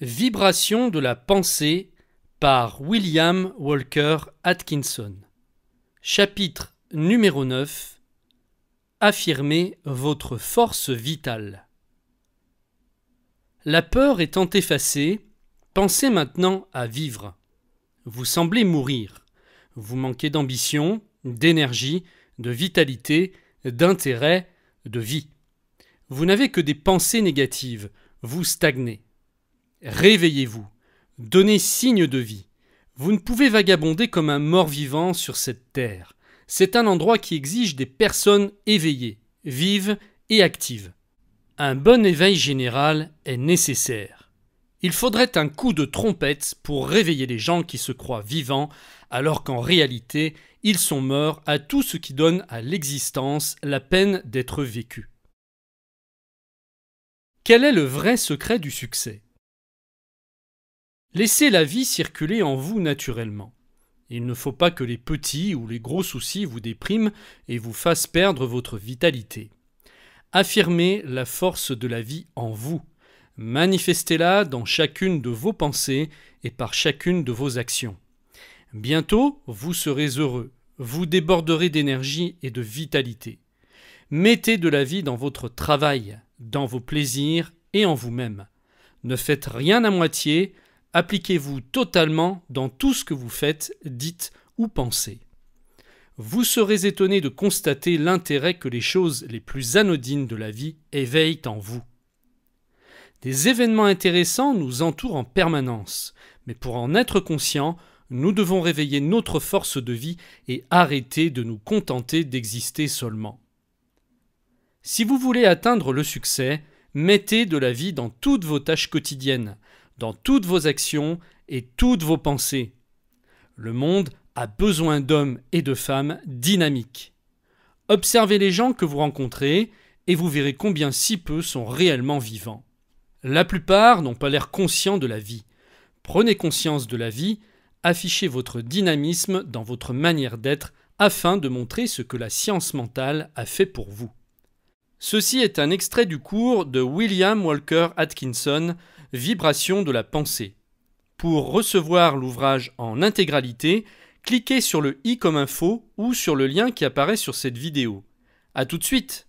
Vibration de la pensée par William Walker Atkinson. Chapitre numéro 9 Affirmez votre force vitale. La peur étant effacée, pensez maintenant à vivre. Vous semblez mourir. Vous manquez d'ambition, d'énergie, de vitalité, d'intérêt, de vie. Vous n'avez que des pensées négatives. Vous stagnez. Réveillez-vous, donnez signe de vie. Vous ne pouvez vagabonder comme un mort-vivant sur cette terre. C'est un endroit qui exige des personnes éveillées, vives et actives. Un bon éveil général est nécessaire. Il faudrait un coup de trompette pour réveiller les gens qui se croient vivants alors qu'en réalité ils sont morts à tout ce qui donne à l'existence la peine d'être vécue. Quel est le vrai secret du succès Laissez la vie circuler en vous naturellement. Il ne faut pas que les petits ou les gros soucis vous dépriment et vous fassent perdre votre vitalité. Affirmez la force de la vie en vous. Manifestez-la dans chacune de vos pensées et par chacune de vos actions. Bientôt, vous serez heureux, vous déborderez d'énergie et de vitalité. Mettez de la vie dans votre travail, dans vos plaisirs et en vous-même. Ne faites rien à moitié, appliquez-vous totalement dans tout ce que vous faites, dites ou pensez. Vous serez étonné de constater l'intérêt que les choses les plus anodines de la vie éveillent en vous. Des événements intéressants nous entourent en permanence, mais pour en être conscients, nous devons réveiller notre force de vie et arrêter de nous contenter d'exister seulement. Si vous voulez atteindre le succès, mettez de la vie dans toutes vos tâches quotidiennes, dans toutes vos actions et toutes vos pensées. Le monde a besoin d'hommes et de femmes dynamiques. Observez les gens que vous rencontrez et vous verrez combien si peu sont réellement vivants. La plupart n'ont pas l'air conscients de la vie. Prenez conscience de la vie, affichez votre dynamisme dans votre manière d'être afin de montrer ce que la science mentale a fait pour vous. Ceci est un extrait du cours de William Walker Atkinson, Vibration de la pensée. Pour recevoir l'ouvrage en intégralité, cliquez sur le i comme info ou sur le lien qui apparaît sur cette vidéo. A tout de suite